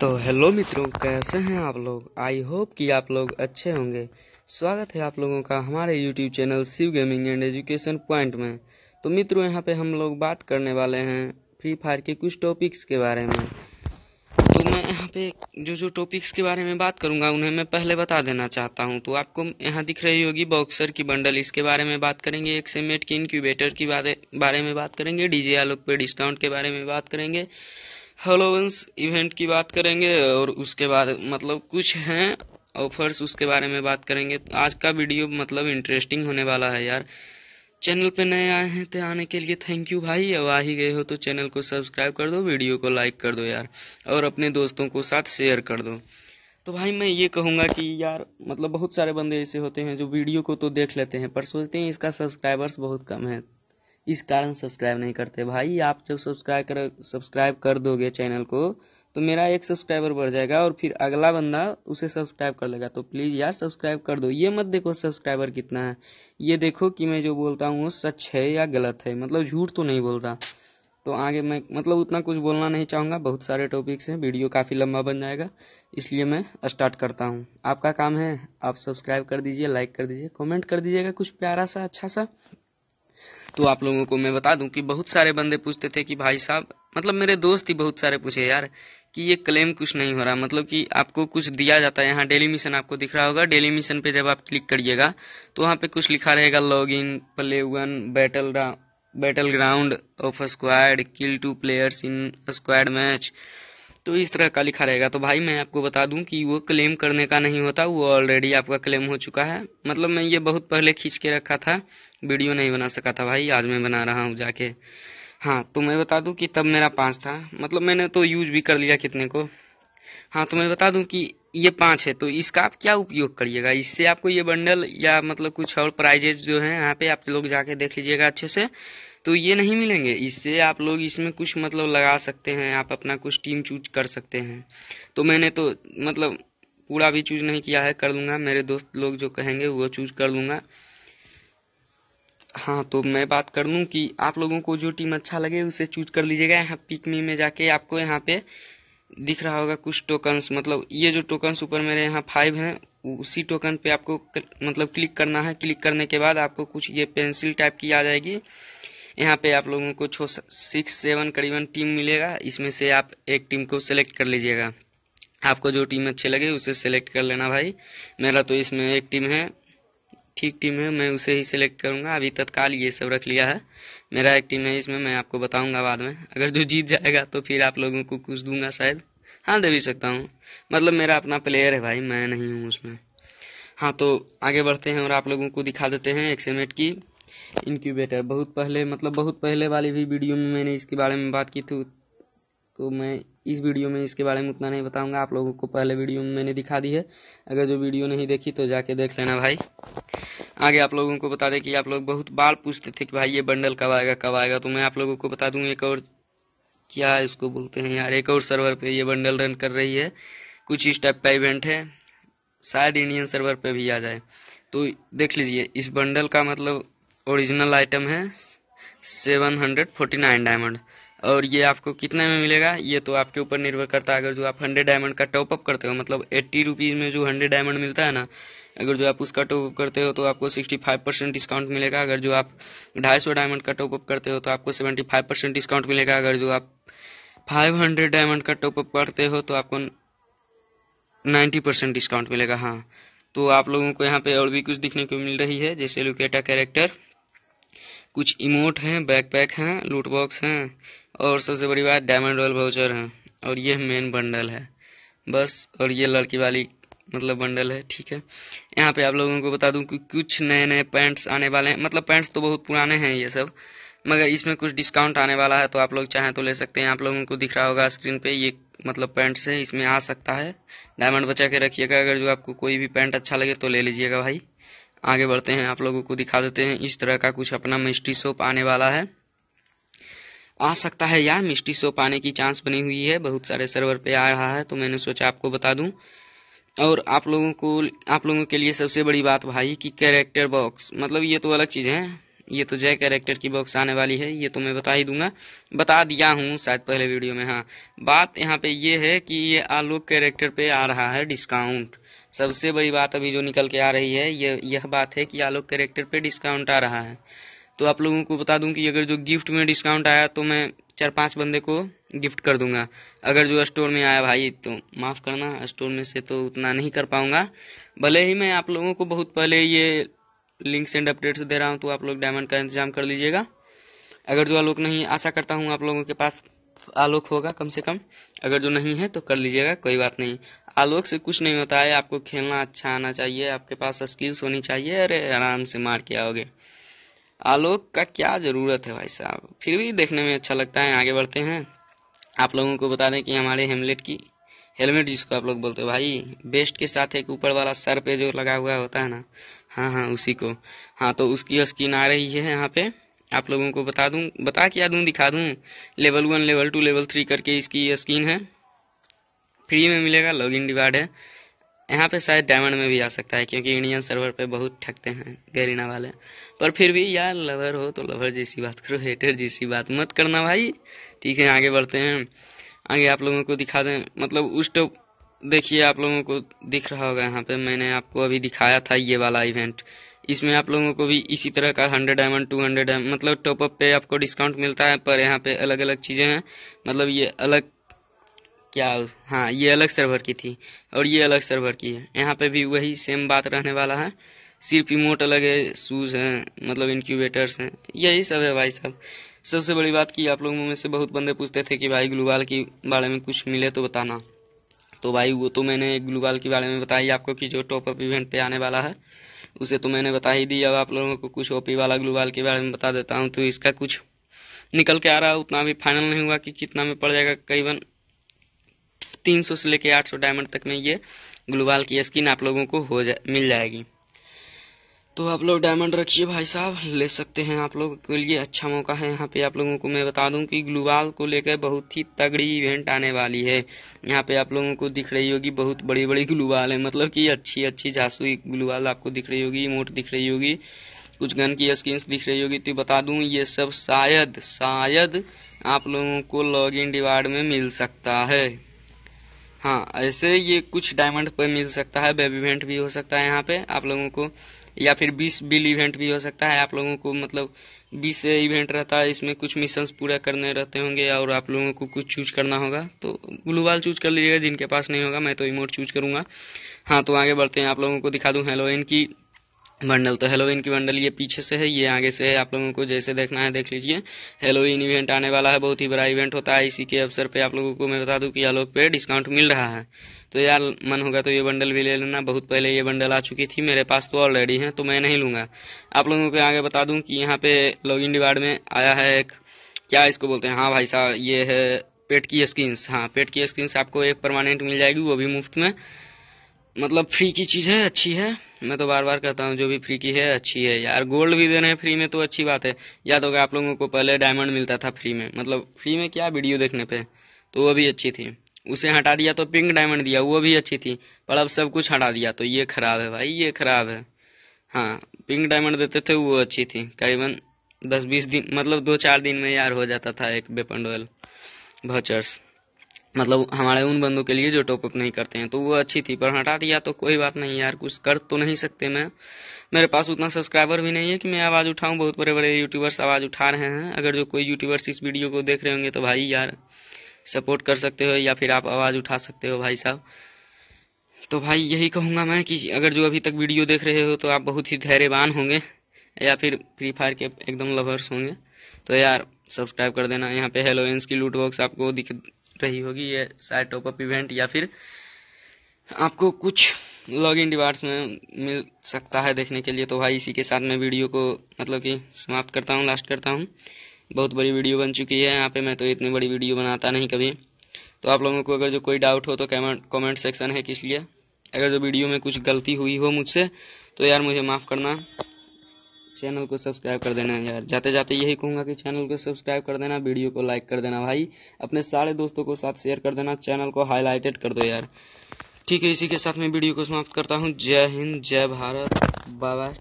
तो हेलो मित्रों कैसे हैं आप लोग आई होप कि आप लोग अच्छे होंगे स्वागत है आप लोगों का हमारे YouTube channel Shiv gaming and education point में तो मित्रों यहाँ पे हम लोग बात करने वाले हैं फ्री फायर के कुछ टॉपिक्स के बारे में तो मैं यहाँ पे जो जो टॉपिक्स के बारे में बात करूँगा उन्हें मैं पहले बता देना चाहता हूँ तो आपको यहाँ दिख रही होगी बॉक्सर की बंडल इसके बारे में बात करेंगे एक सेमेट की इनक्यूबेटर की बारे में बात करेंगे डीजे आलोक पे डिस्काउंट के बारे में बात करेंगे हेलोवेंस इवेंट की बात करेंगे और उसके बाद मतलब कुछ हैं ऑफर्स उसके बारे में बात करेंगे तो आज का वीडियो मतलब इंटरेस्टिंग होने वाला है यार चैनल पे नए आए हैं तो आने के लिए थैंक यू भाई अब आ ही गए हो तो चैनल को सब्सक्राइब कर दो वीडियो को लाइक कर दो यार और अपने दोस्तों को साथ शेयर कर दो तो भाई मैं ये कहूँगा कि यार मतलब बहुत सारे बंदे ऐसे होते हैं जो वीडियो को तो देख लेते हैं पर सोचते हैं इसका सब्सक्राइबर्स बहुत कम है इस कारण सब्सक्राइब नहीं करते भाई आप जब सब्सक्राइब कर सब्सक्राइब कर दोगे चैनल को तो मेरा एक सब्सक्राइबर बढ़ जाएगा और फिर अगला बंदा उसे सब्सक्राइब कर लेगा तो प्लीज़ यार सब्सक्राइब कर दो ये मत देखो सब्सक्राइबर कितना है ये देखो कि मैं जो बोलता हूँ वो सच है या गलत है मतलब झूठ तो नहीं बोलता तो आगे मैं मतलब उतना कुछ बोलना नहीं चाहूंगा बहुत सारे टॉपिक्स हैं वीडियो काफ़ी लंबा बन जाएगा इसलिए मैं स्टार्ट करता हूँ आपका काम है आप सब्सक्राइब कर दीजिए लाइक कर दीजिए कमेंट कर दीजिएगा कुछ प्यारा सा अच्छा सा तो आप लोगों को मैं बता दूं कि बहुत सारे बंदे पूछते थे कि भाई साहब मतलब मेरे दोस्त ही बहुत सारे पूछे यार कि ये क्लेम कुछ नहीं हो रहा मतलब कि आपको कुछ दिया जाता है यहाँ डेली मिशन आपको दिख रहा होगा डेली मिशन पे जब आप क्लिक करिएगा तो वहाँ पे कुछ लिखा रहेगा log in play one battle battleground of squad kill two players in squad match तो इस तरह का लिखा रहेगा तो भाई मैं आपको बता दूं कि वो क्लेम करने का नहीं होता वो ऑलरेडी आपका क्लेम हो चुका है मतलब मैं ये बहुत पहले खींच के रखा था वीडियो नहीं बना सका था भाई आज मैं बना रहा हूँ जाके हाँ तो मैं बता दूं कि तब मेरा पाँच था मतलब मैंने तो यूज भी कर लिया कितने को हाँ तो मैं बता दूं कि ये पाँच है तो इसका आप क्या उपयोग करिएगा इससे आपको ये बंडल या मतलब कुछ और प्राइजेज जो है यहाँ पे आप लोग जाके देख लीजिएगा अच्छे से तो ये नहीं मिलेंगे इससे आप लोग इसमें कुछ मतलब लगा सकते हैं आप अपना कुछ टीम चूज कर सकते हैं तो मैंने तो मतलब पूरा भी चूज नहीं किया है कर लूँगा मेरे दोस्त लोग जो कहेंगे वो चूज कर लूँगा हाँ तो मैं बात कर लूँ कि आप लोगों को जो टीम अच्छा लगे उसे चूज कर लीजिएगा यहाँ पिकमी में जाके आपको यहाँ पे दिख रहा होगा कुछ टोकन्स मतलब ये जो टोकन्स ऊपर मेरे यहाँ फाइव हैं उसी टोकन पे आपको मतलब क्लिक करना है क्लिक करने के बाद आपको कुछ ये पेंसिल टाइप की आ जाएगी यहाँ पे आप लोगों को छो सिक्स सेवन करीबन टीम मिलेगा इसमें से आप एक टीम को सेलेक्ट कर लीजिएगा आपको जो टीम अच्छे लगे उसे सेलेक्ट कर लेना भाई मेरा तो इसमें एक टीम है ठीक टीम है मैं उसे ही सिलेक्ट करूंगा अभी तत्काल ये सब रख लिया है मेरा एक टीम है इसमें मैं आपको बताऊंगा बाद में अगर जो जीत जाएगा तो फिर आप लोगों को कुछ दूंगा शायद हाँ दे भी सकता हूँ मतलब मेरा अपना प्लेयर है भाई मैं नहीं हूँ उसमें हाँ तो आगे बढ़ते हैं और आप लोगों को दिखा देते हैं एक्सेमेट की इनक्यूबेटर बहुत पहले मतलब बहुत पहले वाली भी वीडियो में मैंने इसके बारे में बात की थी तो मैं इस वीडियो में इसके बारे में उतना नहीं बताऊंगा आप लोगों को पहले वीडियो में मैंने दिखा दी है अगर जो वीडियो नहीं देखी तो जाके देख लेना भाई आगे आप लोगों को बता दें कि आप लोग बहुत बार पूछते थे कि भाई ये बंडल कब आएगा कब आएगा तो मैं आप लोगों को बता दूँ एक और क्या इसको बोलते हैं यार एक और सर्वर पे ये बंडल रन कर रही है कुछ इस टाइप का इवेंट है शायद इंडियन सर्वर पे भी आ जाए तो देख लीजिए इस बंडल का मतलब ओरिजिनल आइटम है seven hundred forty nine diamond और ये आपको कितने में मिलेगा ये तो आपके ऊपर निर्भर करता है अगर जो आप हंड्रेड डायमंड का टॉप अप करते हो मतलब एट्टी रुपीज़ में जो हंड्रेड डायमंड मिलता है ना अगर जो आप उसका टॉपअप करते हो तो आपको सिक्सटी फाइव परसेंट डिस्काउंट मिलेगा अगर जो आप ढाई सौ डायमंड का टॉपअप करते हो तो आपको सेवेंटी फाइव परसेंट डिस्काउंट मिलेगा अगर जो आप फाइव हंड्रेड डायमंड का टॉपअप करते हो तो आपको नाइन्टी परसेंट डिस्काउंट मिलेगा हाँ तो आप लोगों को यहाँ पे और भी कुछ दिखने को मिल रही है जैसे लुकेटा कैरेक्टर कुछ इमोट हैं बैकपैक हैं लूट बॉक्स हैं और सबसे बड़ी बात डायमंड रॉयल वाउचर हैं और ये मेन बंडल है बस और ये लड़की वाली मतलब बंडल है ठीक है यहाँ पे आप लोगों को बता दूँ कि कुछ नए नए पैंट्स आने वाले हैं मतलब पैंट्स तो बहुत पुराने हैं ये सब मगर इसमें कुछ डिस्काउंट आने वाला है तो आप लोग चाहें तो ले सकते हैं आप लोगों को दिख रहा होगा स्क्रीन पे ये मतलब पैंट्स है इसमें आ सकता है डायमंड बचा के रखिएगा अगर जो आपको कोई भी पैंट अच्छा लगे तो ले लीजिएगा भाई आगे बढ़ते हैं आप लोगों को दिखा देते हैं इस तरह का कुछ अपना मिस्ट्री सोप आने वाला है आ सकता है यार मिस्ट्री सोप आने की चांस बनी हुई है बहुत सारे सर्वर पे आ रहा है तो मैंने सोचा आपको बता दूं और आप लोगों को आप लोगों के लिए सबसे बड़ी बात भाई कि कैरेक्टर बॉक्स मतलब ये तो अलग चीज़ है ये तो जय कैरेक्टर की बॉक्स आने वाली है ये तो मैं बता ही दूंगा बता दिया हूँ शायद पहले वीडियो में हाँ बात यहाँ पे ये है कि ये आलोक कैरेक्टर पे आ रहा है डिस्काउंट सबसे बड़ी बात अभी जो निकल के आ रही है ये यह बात है कि आलोक कैरेक्टर पे डिस्काउंट आ रहा है तो आप लोगों को बता दूं कि अगर जो गिफ्ट में डिस्काउंट आया तो मैं चार पांच बंदे को गिफ्ट कर दूंगा अगर जो स्टोर में आया भाई तो माफ़ करना स्टोर में से तो उतना नहीं कर पाऊंगा भले ही मैं आप लोगों को बहुत पहले ये लिंक्स एंड अपडेट्स दे रहा हूँ तो आप लोग डायमंड का इंतजाम कर लीजिएगा अगर जो आलोक नहीं आशा करता हूँ आप लोगों के पास आलोक होगा कम से कम अगर जो नहीं है तो कर लीजिएगा कोई बात नहीं आलोक से कुछ नहीं होता है आपको खेलना अच्छा आना चाहिए आपके पास स्किल्स होनी चाहिए अरे आराम से मार के आओगे आलोक का क्या ज़रूरत है भाई साहब फिर भी देखने में अच्छा लगता है आगे बढ़ते हैं आप लोगों को बता दें कि हमारे हेमलेट की हेलमेट जिसको आप लोग बोलते हो भाई बेस्ट के साथ एक ऊपर वाला सर पे जो लगा हुआ होता है ना हाँ हाँ उसी को हाँ तो उसकी स्किन आ रही है यहाँ पे आप लोगों को बता दूं बता क्या दूं दिखा दूं level one level two level three करके इसकी स्किन है फ्री में मिलेगा इन रिवार्ड है यहाँ पे शायद डायमंड में भी आ सकता है क्योंकि इंडियन सर्वर पे बहुत ठकते हैं गरीना वाले पर फिर भी यार लवर हो तो लवर जैसी बात करो हेटर जैसी बात मत करना भाई ठीक है आगे बढ़ते हैं आगे आप लोगों को दिखा दें मतलब उस तो देखिए आप लोगों को दिख रहा होगा यहाँ पे मैंने आपको अभी दिखाया था ये वाला इवेंट इसमें आप लोगों को भी इसी तरह का हंड्रेड डायमंड टू हंड्रेड मतलब टॉपअप पे आपको डिस्काउंट मिलता है पर यहाँ पे अलग अलग चीज़ें हैं मतलब ये अलग क्या हाँ ये अलग सर्वर की थी और ये अलग सर्वर की है यहाँ पे भी वही सेम बात रहने वाला है सिर्फ इमोट अलग है शूज़ हैं मतलब इनक्यूबेटर्स हैं यही सब है भाई साहब सबसे बड़ी बात की आप लोगों में से बहुत बंदे पूछते थे कि भाई ग्लूबाल के बारे में कुछ मिले तो बताना तो भाई वो तो मैंने ग्लूबाल के बारे में बताई आपको कि जो टॉप अप इवेंट पे आने वाला है उसे तो मैंने बता ही दी अब आप लोगों को कुछ ओपी वाला ग्लूबाल के बारे में बता देता हूँ तो इसका कुछ निकल के आ रहा है उतना भी फाइनल नहीं हुआ कि कितना में पड़ जाएगा करीबन 300 से लेके 800 डायमंड तक में ये ग्लोबाल की स्किन आप लोगों को हो जा, मिल जाएगी तो आप लोग डायमंड रखिए भाई साहब ले सकते हैं आप लोगों के लिए अच्छा मौका है यहाँ पे आप लोगों को मैं बता दूं कि ग्लोबाल को लेकर बहुत ही तगड़ी इवेंट आने वाली है यहाँ पे आप लोगों को दिख रही होगी बहुत बड़ी बड़ी ग्लोबाल है मतलब कि अच्छी अच्छी झांसू ग्लोबाल आपको दिख रही होगी मोट दिख रही होगी कुछ गन की स्किन्स दिख रही होगी तो बता दूं ये सब शायद शायद आप लोगों को लॉग इन में मिल सकता है हाँ ऐसे ये कुछ डायमंड पर मिल सकता है वेब इवेंट भी हो सकता है यहाँ पे आप लोगों को या फिर बीस बिल इवेंट भी हो सकता है आप लोगों को मतलब बीस इवेंट रहता है इसमें कुछ मिशन पूरा करने रहते होंगे और आप लोगों को कुछ चूज करना होगा तो ब्लू बाल चूज कर लीजिएगा जिनके पास नहीं होगा मैं तो इमोट चूज करूंगा हाँ तो आगे बढ़ते हैं आप लोगों को दिखा दूँ हेलोइन की बंडल तो हेलोइन की बंडल ये पीछे से है ये आगे से है आप लोगों को जैसे देखना है देख लीजिए हेलोइन इवेंट आने वाला है बहुत ही बड़ा इवेंट होता है इसी के अवसर पे आप लोगों को मैं बता दूं कि आलोक पे डिस्काउंट मिल रहा है तो यार मन होगा तो ये बंडल भी ले लेना बहुत पहले ये बंडल आ चुकी थी मेरे पास तो ऑलरेडी है तो मैं नहीं लूंगा आप लोगों को आगे बता दूँ की यहाँ पे इन डिवार्ड में आया है एक क्या इसको बोलते हैं हाँ भाई साहब ये है पेट की स्किन्स हाँ पेट की स्किन्स आपको एक परमानेंट मिल जाएगी वो भी मुफ्त में मतलब फ्री की चीज़ है अच्छी है मैं तो बार बार कहता हूँ जो भी फ्री की है अच्छी है यार गोल्ड भी दे रहे हैं फ्री में तो अच्छी बात है याद होगा आप लोगों को पहले डायमंड मिलता था फ्री में मतलब फ्री में क्या वीडियो देखने पे तो वो भी अच्छी थी उसे हटा दिया तो पिंक डायमंड दिया वो भी अच्छी थी पर अब सब कुछ हटा दिया तो ये खराब है भाई ये खराब है हाँ पिंक डायमंड देते थे वो अच्छी थी करीबन दस बीस दिन मतलब दो चार दिन में यार हो जाता था एक बेपंडल डोल भचर्स मतलब हमारे उन बंदों के लिए जो टॉप अप नहीं करते हैं तो वो अच्छी थी पर हटा दिया तो कोई बात नहीं यार कुछ कर तो नहीं सकते मैं मेरे पास उतना सब्सक्राइबर भी नहीं है कि मैं आवाज़ उठाऊँ बहुत बड़े बड़े यूट्यूबर्स आवाज़ उठा रहे हैं अगर जो कोई यूट्यूबर्स इस वीडियो को देख रहे होंगे तो भाई यार सपोर्ट कर सकते हो या फिर आप आवाज़ उठा सकते हो भाई साहब तो भाई यही कहूँगा मैं कि अगर जो अभी तक वीडियो देख रहे हो तो आप बहुत ही धैर्यवान होंगे या फिर फ्री फायर के एकदम लवर्स होंगे तो यार सब्सक्राइब कर देना यहाँ पे हेलो एंस की लूट बॉक्स आपको दिख रही होगी ये शायद टॉपअप इवेंट या फिर आपको कुछ लॉग इन डिवार्स में मिल सकता है देखने के लिए तो भाई इसी के साथ मैं वीडियो को मतलब कि समाप्त करता हूँ लास्ट करता हूँ बहुत बड़ी वीडियो बन चुकी है यहाँ पे मैं तो इतनी बड़ी वीडियो बनाता नहीं कभी तो आप लोगों को अगर जो कोई डाउट हो तो कमेंट सेक्शन है किस लिए अगर जो वीडियो में कुछ गलती हुई हो मुझसे तो यार मुझे माफ़ करना चैनल को सब्सक्राइब कर देना यार जाते जाते यही कहूंगा कि चैनल को सब्सक्राइब कर देना वीडियो को लाइक कर देना भाई अपने सारे दोस्तों को साथ शेयर कर देना चैनल को हाईलाइटेड कर दो यार ठीक है इसी के साथ मैं वीडियो को समाप्त करता हूँ जय हिंद जय भारत बाय बाय